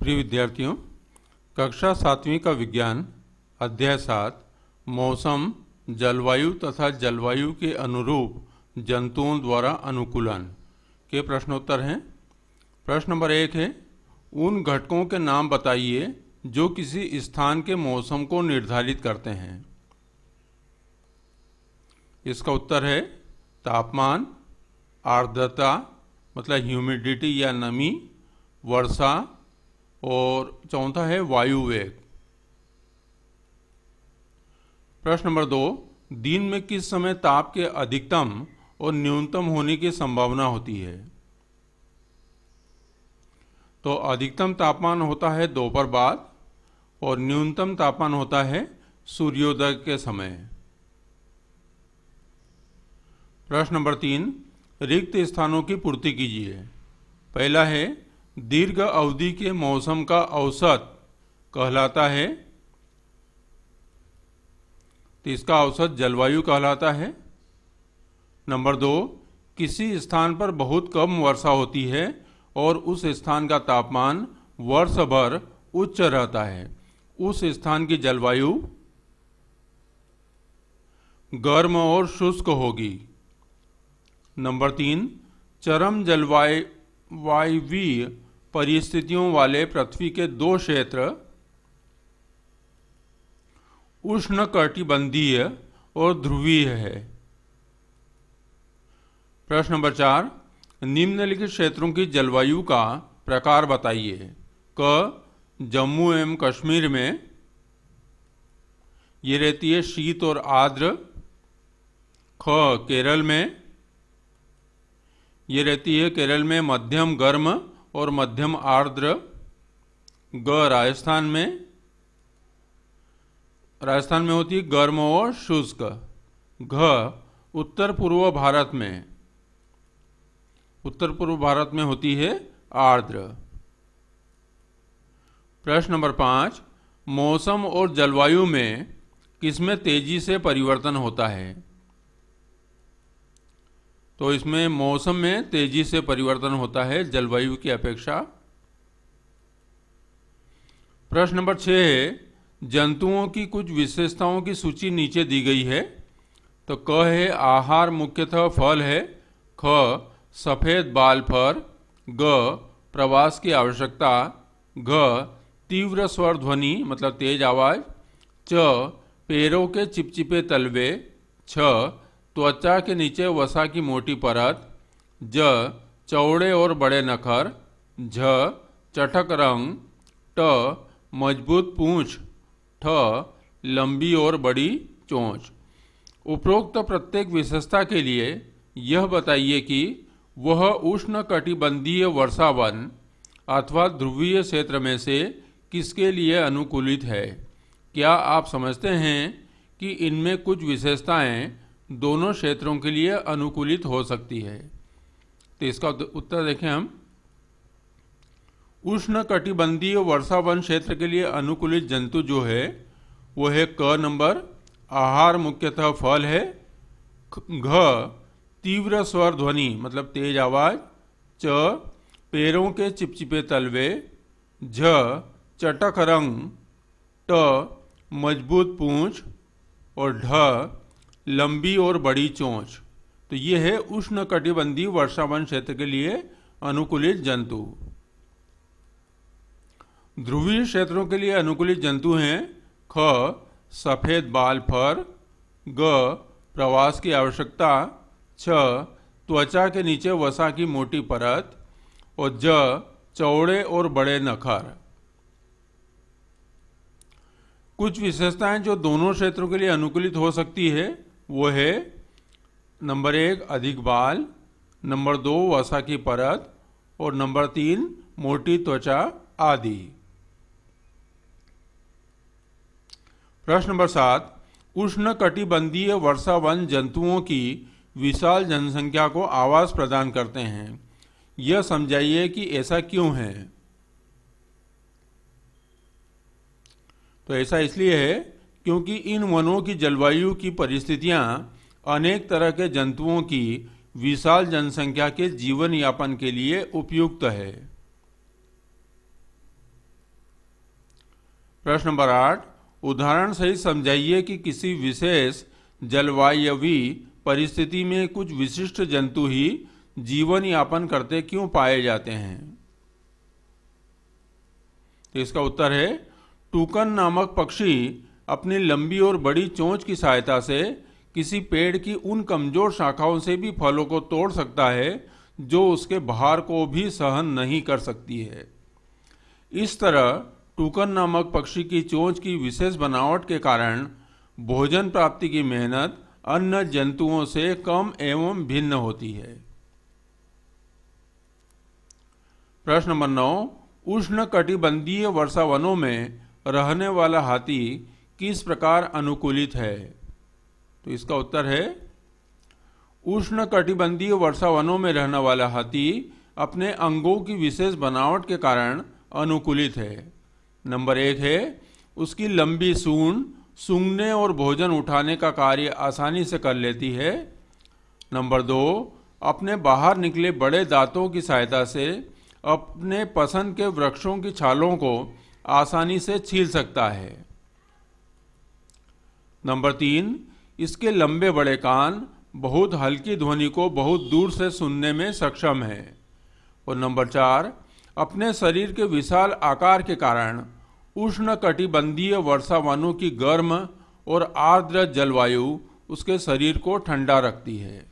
प्रिय विद्यार्थियों कक्षा सातवीं का विज्ञान अध्याय सात मौसम जलवायु तथा जलवायु के अनुरूप जंतुओं द्वारा अनुकूलन के प्रश्नोत्तर हैं प्रश्न नंबर एक है उन घटकों के नाम बताइए जो किसी स्थान के मौसम को निर्धारित करते हैं इसका उत्तर है तापमान आर्द्रता मतलब ह्यूमिडिटी या नमी वर्षा और चौथा है वायु वेग प्रश्न नंबर दो दिन में किस समय ताप के अधिकतम और न्यूनतम होने की संभावना होती है तो अधिकतम तापमान होता है दोपहर बाद और न्यूनतम तापमान होता है सूर्योदय के समय प्रश्न नंबर तीन रिक्त स्थानों की पूर्ति कीजिए पहला है दीर्घ अवधि के मौसम का औसत कहलाता है तो इसका औसत जलवायु कहलाता है नंबर दो किसी स्थान पर बहुत कम वर्षा होती है और उस स्थान का तापमान वर्ष भर उच्च रहता है उस स्थान की जलवायु गर्म और शुष्क होगी नंबर तीन चरम जलवायु वायवीय परिस्थितियों वाले पृथ्वी के दो क्षेत्र उष्ण कटिबंधीय और ध्रुवीय है प्रश्न नंबर चार निम्नलिखित क्षेत्रों की जलवायु का प्रकार बताइए क जम्मू एवं कश्मीर में ये रहती है शीत और आर्द्र ख केरल में ये रहती है केरल में मध्यम गर्म और मध्यम आर्द्र ग राजस्थान में राजस्थान में होती है गर्म और शुष्क घ उत्तर पूर्व भारत में उत्तर पूर्व भारत में होती है आर्द्र प्रश्न नंबर पाँच मौसम और जलवायु में किसमें तेजी से परिवर्तन होता है तो इसमें मौसम में तेजी से परिवर्तन होता है जलवायु की अपेक्षा प्रश्न नंबर छ है जंतुओं की कुछ विशेषताओं की सूची नीचे दी गई है तो क है आहार मुख्यतः फल है ख सफ़ेद बाल फर ग प्रवास की आवश्यकता घ तीव्र स्वर ध्वनि मतलब तेज आवाज च पैरों के चिपचिपे तलवे छ त्वचा के नीचे वसा की मोटी परत ज चौड़े और बड़े नखर झ चटक रंग ट मजबूत पूंछ ठ लंबी और बड़ी चोंच उपरोक्त प्रत्येक विशेषता के लिए यह बताइए कि वह उष्ण कटिबंधीय वर्षावन अथवा ध्रुवीय क्षेत्र में से किसके लिए अनुकूलित है क्या आप समझते हैं कि इनमें कुछ विशेषताएं दोनों क्षेत्रों के लिए अनुकूलित हो सकती है तो इसका उत्तर देखें हम उष्ण कटिबंधीय वर्षा वन क्षेत्र के लिए अनुकूलित जंतु जो है वो है क नंबर आहार मुख्यतः फल है घ तीव्र स्वर ध्वनि मतलब तेज आवाज च पैरों के चिपचिपे तलवे झ चटक रंग ट मजबूत पूंछ और ढ लंबी और बड़ी चोंच तो ये है उष्ण कटिबंधी वर्षावन क्षेत्र के लिए अनुकूलित जंतु ध्रुवीय क्षेत्रों के लिए अनुकूलित जंतु हैं ख सफ़ेद बाल फर ग प्रवास की आवश्यकता छ त्वचा के नीचे वसा की मोटी परत और ज चौड़े और बड़े नखर कुछ विशेषताएं जो दोनों क्षेत्रों के लिए अनुकूलित हो सकती है वो है नंबर एक अधिक बाल नंबर दो वसा की परत और नंबर तीन मोटी त्वचा आदि प्रश्न नंबर सात उष्ण कटिबंधीय वर्षावन जंतुओं की विशाल जनसंख्या को आवास प्रदान करते हैं यह समझाइए कि ऐसा क्यों है तो ऐसा इसलिए है क्योंकि इन वनों की जलवायु की परिस्थितियां अनेक तरह के जंतुओं की विशाल जनसंख्या के जीवन यापन के लिए उपयुक्त है प्रश्न नंबर आठ उदाहरण सहित समझाइए कि किसी विशेष जलवायवी परिस्थिति में कुछ विशिष्ट जंतु ही जीवन यापन करते क्यों पाए जाते हैं तो इसका उत्तर है टूकन नामक पक्षी अपनी लंबी और बड़ी चोंच की सहायता से किसी पेड़ की उन कमजोर शाखाओं से भी फलों को तोड़ सकता है जो उसके भार को भी सहन नहीं कर सकती है इस तरह टूकन नामक पक्षी की चोंच की विशेष बनावट के कारण भोजन प्राप्ति की मेहनत अन्य जंतुओं से कम एवं भिन्न होती है प्रश्न नंबर नौ उष्ण कटिबंधीय वर्षावनों में रहने वाला हाथी किस प्रकार अनुकूलित है तो इसका उत्तर है उष्ण कटिबंधीय वर्षा वनों में रहने वाला हाथी अपने अंगों की विशेष बनावट के कारण अनुकूलित है नंबर एक है उसकी लंबी सून सूंघने और भोजन उठाने का कार्य आसानी से कर लेती है नंबर दो अपने बाहर निकले बड़े दांतों की सहायता से अपने पसंद के वृक्षों की छालों को आसानी से छील सकता है नंबर तीन इसके लंबे बड़े कान बहुत हल्की ध्वनि को बहुत दूर से सुनने में सक्षम है और नंबर चार अपने शरीर के विशाल आकार के कारण उष्ण कटिबंधीय वर्षावानों की गर्म और आर्द्र जलवायु उसके शरीर को ठंडा रखती है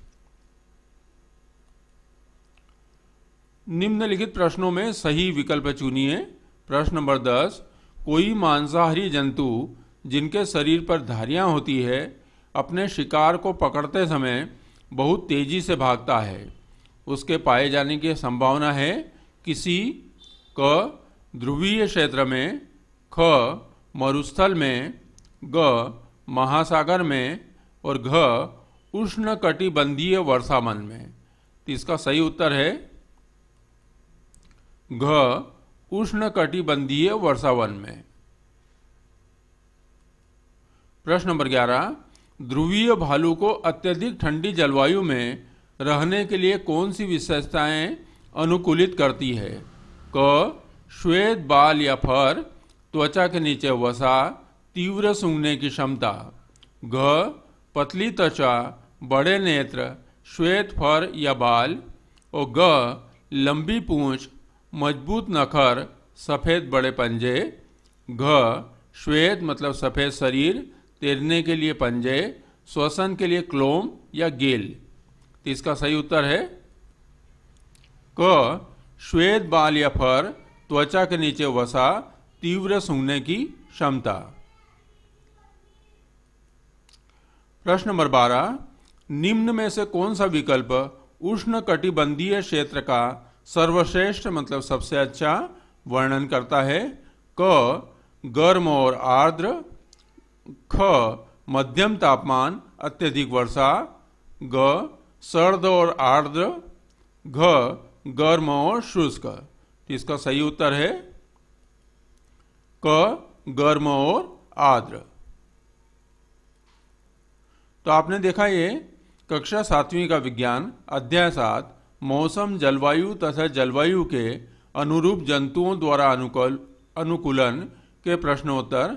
निम्नलिखित प्रश्नों में सही विकल्प चुनिए प्रश्न नंबर दस कोई मांसाहारी जंतु जिनके शरीर पर धारियां होती है अपने शिकार को पकड़ते समय बहुत तेज़ी से भागता है उसके पाए जाने की संभावना है किसी क ध्रुवीय क्षेत्र में ख मरुस्थल में ग महासागर में और घ उष्ण कटिबंधीय वर्षामन में तो इसका सही उत्तर है घ उष्ण कटिबंधीय वर्षावन में प्रश्न नंबर ग्यारह ध्रुवीय भालू को अत्यधिक ठंडी जलवायु में रहने के लिए कौन सी विशेषताएं अनुकूलित करती है क श्वेत बाल या फर त्वचा के नीचे वसा तीव्र सूंघने की क्षमता घ पतली त्वचा बड़े नेत्र श्वेत फर या बाल और ग लंबी पूंछ मजबूत नखर सफ़ेद बड़े पंजे घ श्वेत मतलब सफ़ेद शरीर तैरने के लिए पंजे श्वसन के लिए क्लोम या गेल तो इसका सही उत्तर है क श्वेत बाल या फर त्वचा के नीचे वसा तीव्र सूंघने की क्षमता प्रश्न नंबर बारह निम्न में से कौन सा विकल्प उष्ण कटिबंधीय क्षेत्र का सर्वश्रेष्ठ मतलब सबसे अच्छा वर्णन करता है क गर्म और आर्द्र ख मध्यम तापमान अत्यधिक वर्षा ग सर्द और आर्द्र घ गर्म और शुष्क तो इसका सही उत्तर है क गर्म और आर्द्र तो आपने देखा ये कक्षा सातवीं का विज्ञान अध्याय सात मौसम जलवायु तथा जलवायु के अनुरूप जंतुओं द्वारा अनुकूल अनुकूलन के प्रश्नोत्तर